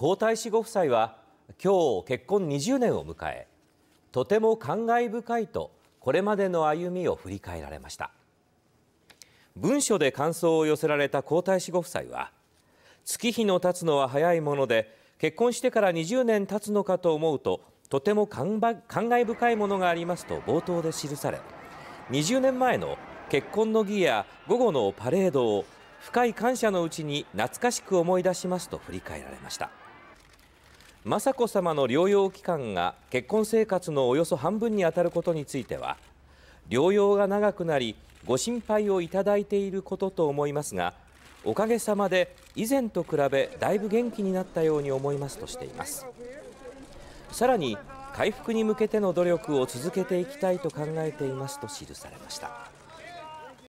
皇太子ご夫妻は今日結婚20年を迎えとても感慨深いとこれまでの歩みを振り返られました文書で感想を寄せられた皇太子ご夫妻は月日の経つのは早いもので結婚してから20年経つのかと思うととても感慨深いものがありますと冒頭で記され20年前の結婚の儀や午後のパレードを深い感謝のうちに懐かしく思い出しますと振り返られました。雅子さまの療養期間が結婚生活のおよそ半分にあたることについては療養が長くなりご心配をいただいていることと思いますがおかげさまで以前と比べだいぶ元気になったように思いますとしていますさらに回復に向けての努力を続けていきたいと考えていますと記されました